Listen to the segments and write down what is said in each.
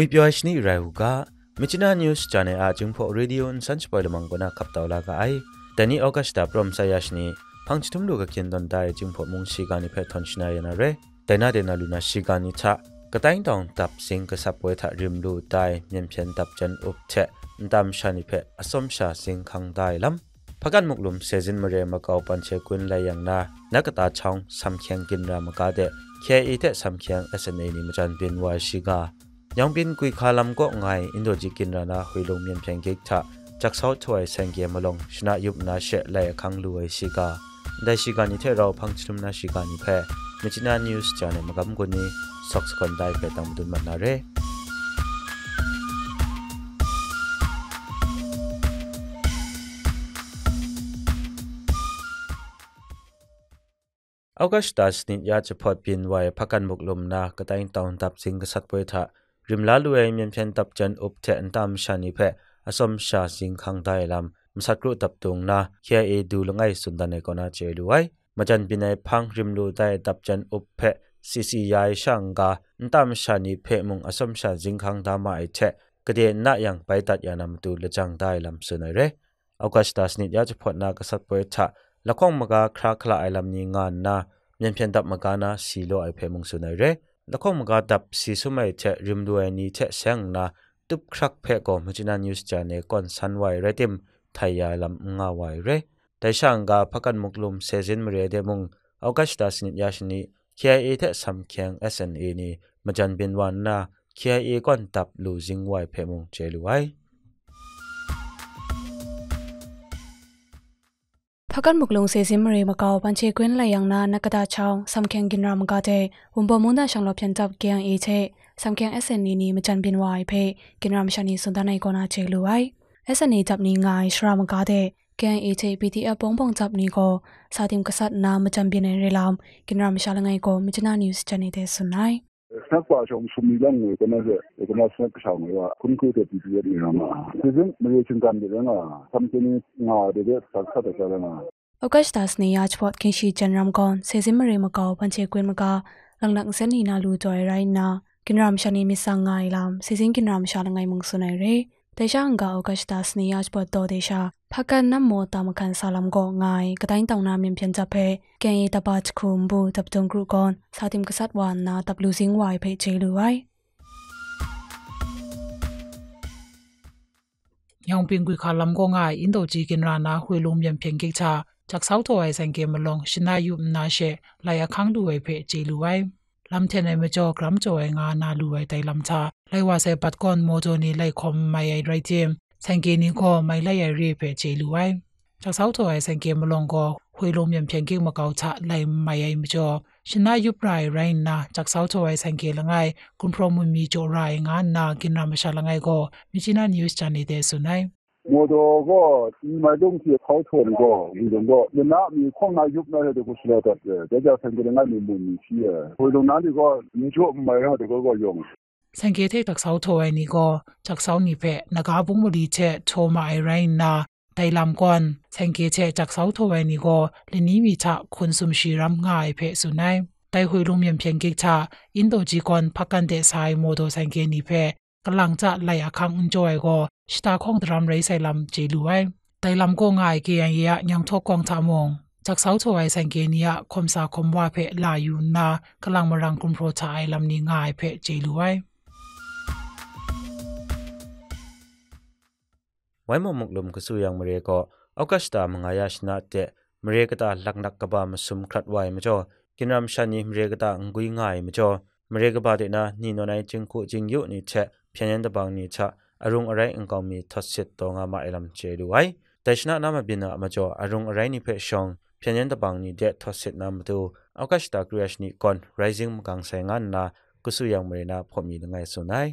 มุยพิอาชนี่ไรหูกามิชนาเนิวส์ชาแนลอาจึงพอรีดิโอนสันสปอยล์มังกนาขับตัวลากาไอแต่นี่ออกัสตาพรอมสายาชนีพังชิทุมลูกกินดอนได้จึงพอมุ่งสิกานิเพทอนชนายนาเรแต่น่าเดนาลุนาสิกานิชะกระตั้งตองตับสิงกสับปวยทะริมดูได้เมียนเพียนตับจันอุบเชะตามชานิเพอสมชาสิงคังได้ลำพักการมุกลุมเซจินมาเรมาเกาปันเชกุนไลยังนานักตาช่องสำเคียงกินรามกาเดเคอีเทสำเคียงเอสเอ็นเอนีมาจันเป็นวายสิกายังเป็นกุยคาลัมก็ไงอินโดจิกินรานาฮุยลงเมียนเพียงเกิกทะจากเสาถวยเซงเกียมาลงชนะยุบนาเชะไลลคังรวยสิกาได้สิกานิเทเราพังชุมนาสิกานิแพ้มิจินานิวส์จานเนมกำกุนีสักสกันได้ไปต้งดุนมันนาเร่อากาสตัสนิยาจะพอดปินไว้พักกันบุกลมนากระต่ายตองตับสิงกษัตริย์เวทะริมลาลุเอมีนเพียนตับจันอุปเทนตามชานิเพอสมชาสิงคังไดลำมสักรูตับตุงนาเคียเอดูลงไอสุนดานเอกนาเจลุไอมาจันปินไอพังริมลูได้ตับจันอุปเพซีซียายช่างกาตามชานิเพมุงอสมชาสิงคังตามาไอเทกเดนน่อยังไปตัดยานำตูเลจังได้ลำสุนเรอากาศตาสนิยาจะพอนากษัตริย์เปิดฉะละองมากาคราคลาไอลำนี้งานนาเมียนเพียนตับมากานาสีโลไอเพมุงสุนเรลักขงกาดับสิสุไม่เชริมด้วยนี้เชะเสงนะตุบครักเพกอมจินันยวสจานก่อนสันไวเรติมไทยยาลำงาไวเรแต่ช่างกาพักการมุกลุมเซจินมเรเดมุงเอากาชตาสินยาชนีเคียเอเทสัมเคียงเอสเอ็นเอนี้มจันเป็นวันนะเคียเอก่อนตับลูจิงไวเพมุงเจลุไว kan muklung se sim re makao panche kwen la yang na nakada chaung samkheng ginram ga te wombo munda shang lo pyan tap kyang e che samkheng sn ni ni machan bin wai phe ginram shani sunda nai kona che lu wai sn ni tap ni ngai shram ga te kyang e che ptf pong pong tap ni ko satim kasat na machan bin re lam ginram sha la ngai ko michna news chani te sunai 那瓜上树没让我跟那个，我跟那是个小妹啊，困苦的弟弟的女儿嘛，最近没有情感的人啊，他们今天啊，这个啥啥的家人啊。Augustus ni yachpot kin shi chanram kon sezin mare makao panche kwen maka langlak sen ni na lu joy right na kinram shani misang ngai lam sezin kinram sha langai mung sunai re దేశంగా ఒక స్టాస్ని యాజ్పతో దేశ పక్కన మోతా మకన్ సలం గో ngai కదైన్ తౌనా మిం ప్యం జపే కెన్ ఈ తపాచ్ ఖుం బు తప్తుంగ్ గ్రు గోన్ సాతిం కసత్ వాన్ నా తప్లు సింగ్ వై పే చేలు వై ยองปิงกุยคาลัมก็ง่ายอินโดจีกินรานาหุยลุมยันเพียงกิกชาจากเสาตัวไอแสงเกมมาลงชนะยุบนาเชลายคังดูไอเพจจีลุไวลำเทนไอเมจอกรัมโจไองานาลุยไตลำชาไลว่าใส่ปัดก้อนโมโจนีไลคอมไม่ไอไรเจมสังเกตนี้ก็ไม่ไลไอรีเพจลุไอจากเสาถอยสังเกตมาลองก็คุยลมยำเพียงเก่งมาเกาชะไลไม่ไอเมจอชนะยุบไรไรนะจากเสาถอยสังเกตละไงคุณพรอมมีโจไรงานนากินรามชาละไงก็มิจินานิวส์จานีเดสุนัยโมก摩多个，你买东西่错那个，นก็你มีต哪有那些的故น了า这ม成个的俺们没问ยุบ头哪里个，你就买那的个个用。สังเกตนห้ตักเสาถอยนี่ก็จากเสานี่เพะนักอาบุ้งบุรีเชะโชมาไอไรนาไตลำก่อนสังเกตเชะจากเสาถอยนี่ก็เรนี้มีชะคนสุมชีรำง่ายเพะสุนัยไตหุยลุงเมียนเพียงกิกชาอินโดจีกอนพักกันเดชายโมโดสังเกตนี่เพะกำลังจะไหลอาคังอุนจอยก็စတာခေါင်ဒရမ်ရေးဆိုင်လမ်ဂျေလူဝိုင်တိုင်လမ်ကိုငိုင်ကေယန်ရညောင်ထော့ကောင်သာမုံจักเสาชวยสังเกนียคมสาคมว่าเพลายูนากำลังมารังกลุ่มโปรชายลำนี้ง่ายเพเจลุไว้ไว้มมุกลมกสูยังมเรก็เอากัสตามงายาชนะเตะมเรกตาหลักนักกบามาสุมครัดไว้มาจ่อกินรำชานีมเรกตางกุยง่ายมาจ่อมเรกบาเดนะนี่นนายจึงคุจึงยุนี่เชะเพียงยันตะบางนี่ชะအရုံအရိုင်းအင်ကောင်မီသတ်စစ်တောငါမအလမ်ချေလူဝိုင်တရှနာနာမဘိနာမကျော်အရုံအရိုင်းနိဖေရှောင်းဖျန်ညန်တပန်းနိတဲ့သတ်စစ်နာမတူအောက်ကရှတာကရရှနိကွန်ရိုင်းဇင်းမကန်ဆိုင်ငန်နာကုဆူယောင်မရနာဖော်မီလငိုင်ဆုနိုင်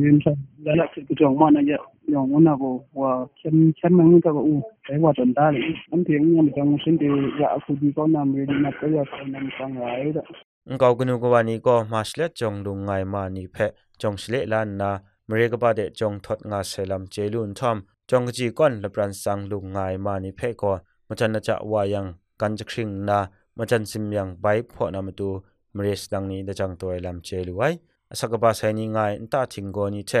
မြင်းဆက်လာလာစစ်ကြောင်မနာရရောင်းနာကိုဝါချမ်းချမ်းမင်းကကိုအဲဝါတန်တားလေအန်တေငါမကြောင်စင်တေရအခုဒီကောနာမေဒီနာကိုရဆန်နမ်ဆောင်ရဲတဲ့ငောက်ကနုကဝနီကောမတ်လက်ကြောင်လုံငိုင်မာနိဖက်ကြောင်စလေလာနာมริกบาเดจงทดงาเซลัมเจลุนทอมจงกจีก้อนละปรันสังลุงไงมานิเพกอมาจันจะวายังกันจะคริงนามาจันซิมยังใบพอนามาดูมริสดังนี้ดจังตัวลมเจลุไว้สักบาเซนไงนตาทิงโกนีเช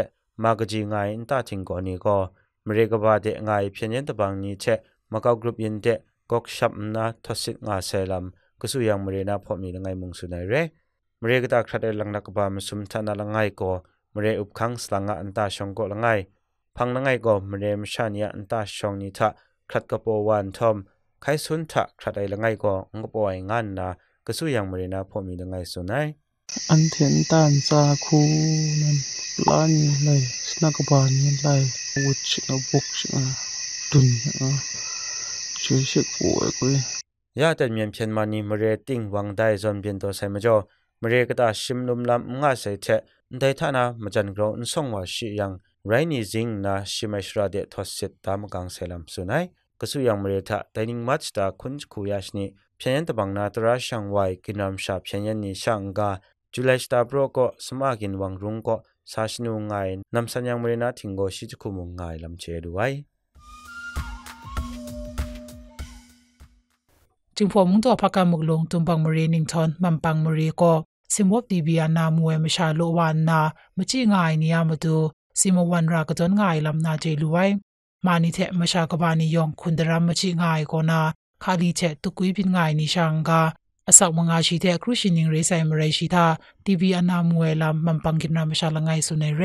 มากจีงนตาทิงโกนี้ก็มริกบาเดงเพียงยันตบังนี้เชมากากรุปยินเดกกชับนาทศิงาเซลัมก็สุยังมรินาพอมีละไงมุงสุนัยเรมริกตาคราเอลังนักบามสุมทานาละไงก็มเรอุบคังสลังอันตาชงก็ละไงพังละไงก็มเรมชาเนียอันตาชงนิทะคลัดกบปวันทอมใครสุนทะคลัดไอละไงก็งบปยงานนะก็สู้ยังมเรนะพอมีละไงสุนัยอันเถียนตานซาคูนั่นล้านเลยสนักบาลนีนเลยวุฒินบุกนะดุนนะช่่ยเสกหัวกุยยาแต่เมียมเยนมานีมเรติงวังได้จนเปลี่ยนตัวใส่มาจ่อมเรก็ตาชิมลุมลำง่ายใส่เชဒိုင်ထနာမဂျန်ဂရောအန်ဆောင်ဝါရှိယန်ရိုင်းနီဇင်းနာရှိမရှရာဒေထောဆစ်တာမကန်ဆလမ်ဆုနိုင်ကဆူယံမရေထဒိုင်နင်းမတ်တာခွန်ခုယာရှနီဖြန်ယန်တဘန်နာတရာရှန်ဝိုင်ကိနမ်ရှာဖြန်ယန်နီရှန်ဂါဂျူလိုင်စတာဘရောကိုစမာဂင်ဝမ်ရုံကိုဆာရှနုငိုင်နမ်ဆန်ယံမရေနာတင်ကိုရှိချခုမုံငိုင်လမ်ချေဒူဝိုင်จึงพอมุ่งตัวพักการมุกลงตุมบังมรีนิงทอนมัมปังมรีก็စင်မော့တီဘီယာနာမွေမရှာလိုဝါနာမချိငိုင်နီယာမတူစီမဝန်ရာကဒွန်ငိုင်လမ်နာဂျေလူဝိုင်မာနီတဲ့မရှာကဘာနီယောင်ခွန်ဒရမ်မချိငိုင်ကောနာခါလီချက်တုကွီးပင်ငိုင်နီရှန်ကအစောက်မငါရှိတဲ့ခရုရှင်ရင်ရေးဆိုင်မရေရှိတာတီဘီအနာမွေလာမမ်ပန်ကင်ရာမရှာလငိုင်ဆုနေရ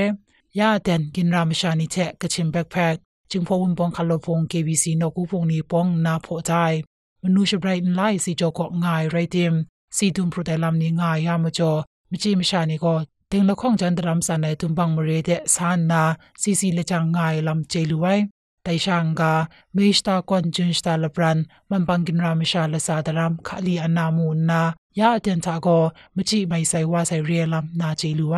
ရာတန်ကင်ရာမရှာနီတဲ့ကချင်ဘက်ဖက်ဂျင်ဖိုဝန်ပွန်ခလောဖုန် KBC နော်ကူဖုန်နီပွန်နာဖို့တိုင်းမနုရှဘရိုင်လိုက်စီကြောကောငိုင်ရိုက်တင်สีทุมพรุแตลลมนี้ง่ายยามจอมจีมชานีก็ถึงละข้องจันตรมสันในทุมบังมเรเดสานนาสีสีลจังง่ายลำเจลุไว้แต่ช่างกาเมชตากวนจุนสตาลปรันมันบังกินรามชาละสาตรคาลีอนามูนายาเตียนทาก็มจีไม่ใส่ว่าใส่เรียลำนาเจลุไว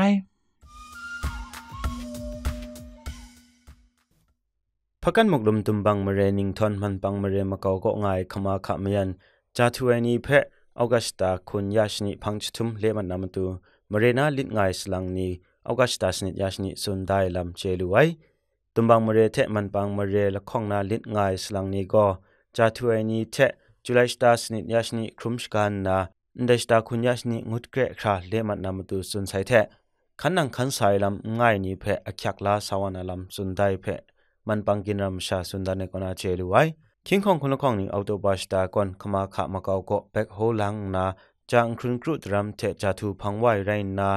พักกันหมกลมตุมบังมเรนิงทอนมันบังมเรมาเกาก็ง่ายขมาขะเมียนจาทเวนีเพะ Augusta kun yashni phangchthum leman namtu Marina lit ngai slangni Augusta snit yashni sundai lam cheluai tumbang mare the manpang mare la khongna lit ngai slangni go chathuai ni the July star snit yashni krumshkan na ndashta kun yashni ngutkre kha leman namtu sun sai the khanang khan sai lam ngai ni phe akhyak la sawana lam sundai phe manpang kinram sha sundane kona cheluai คิงของคนละของนี่เอาตัวบาชตาก่อนขมาขะมาเกาก็แบกโฮลังนาจางครึนครุดรัมเทจาทูพังไหวไรนา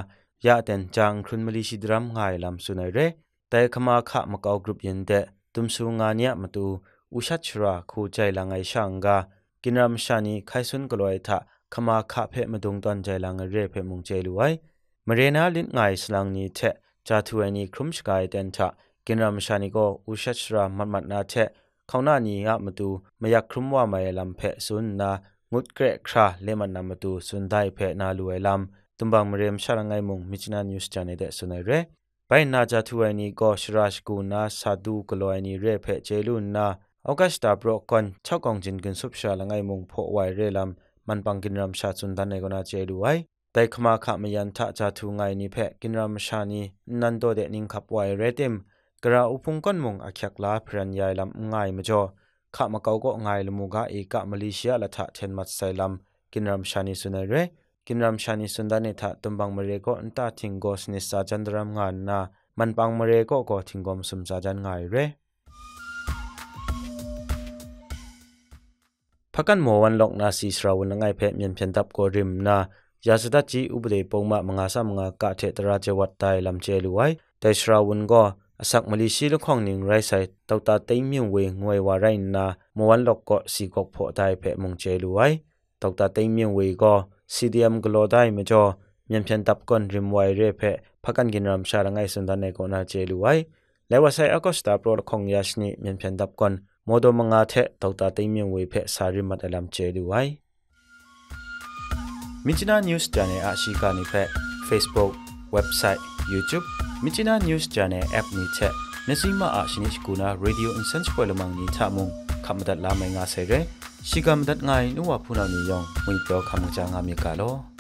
ยาแต่นจางครึนมลิชิดรัมง่ายลำสุนัยเร่แต่ขมาขะมาเกากรุบยันเตตุมสูงานเนี้ยมาตูอุชัชราคูใจลังไอช่างกากินรัมชานีไขสุนกลอยทะขมาขะเพมาดงตอนใจลังเร่เพมุงใจลุไว้มเรนาลินง่ายสลังนี้เทจาทูเอนี้ครุมสกายแต่นทะกินรัมชานีก็อุชัชรามัดมัดนาเทခေါနာညီငါမတူမယခရုမဝမယလမ်ဖဲဆွန်နာငုတ်ကရက်ခရာလေမနာမတူဆွန်ဒိုင်ဖဲနာလူဝဲလမ်တုံဘံမရမ်ရှာရငိုင်မုံမီချနာနျူးစ်ချန်နေတဲ့ဆွန်နေရဲဘိုင်နာဂျာထူဝိုင်နီကောရှရာရှ်ကူနာဆာဒူကလိုဝိုင်နီရဲဖဲဂျေလူနာအောက်ကစတာဘရကွန်၆កောင်ဂျင်ကင်ဆုပ်ရှာလငိုင်မုံဖောဝိုင်ရဲလမ်မန်ပန်ကင်ရမ်ရှာချွန်ဒန်နေကနာဂျေလူဝိုင်တိုင်ခမခမယန်ထချာထူငိုင်နီဖဲကင်ရမ်ရှာနီနန်တိုတဲ့နင်းခပ်ဝိုင်ရဲတင်กระอุปงกันมุงอาขยักลาพรันยายลำง่ายมจ่อข้ามาเกาก็ง่ายลมุกาเอกะมาเลเซียละทะเชนมัดไซลำกินรำชานิสุนเรกินรำชานิสุนดานิทะตุมบังมเรก็อันตาทิงโกสนิสาจันดรำงานนามันปังมเรก็ก็ทิงกอมสุมสาจันง่ายเรพักกันหมวันลกนาซีสราวนง่ายเพะเมียนเพียนทับกอริมนายาสตัดจีอุบเดปงมะมังอาสามงากะเทตราเจวัตไตลำเจลุไวแต่สราวนก็အစက်မလီရှိလခေါင်နင်းရိုက်ဆိုင်တောက်တာတိမ်မြင့်ဝေငွေဝရိုင်းနာမဝန်လော့ကော့စီကော့ဖော့တိုင်ဖဲမုံချေလူဝိုင်တောက်တာတိမ်မြင့်ဝေကော CDM ဂလိုဒိုင်မကျော်မြန်ဖြန်တပ်ကွန်ရင်ဝိုင်ရဲဖဲဖကန်ဂင်ရမ်ရှာရငိုင်စန်ဒနေကောနာချေလူဝိုင်လဲဝဆိုင်အကော့စတာပရောခေါင်ယရှနီမြန်ဖြန်တပ်ကွန်မောဒိုမငါထဲတောက်တာတိမ်မြင့်ဝေဖဲစာရီမတ်အလမ်ချေလူဝိုင်မင်ချနာ news channel အရှိကနေဖက် Facebook website YouTube Michina News Channel app ni che nasima a shinish kuna radio incense kwelamang ni thamum khamdat lamai nga sere shigamdat ngai nuwa phuna ni yong mui pro khamja nga mi ka lo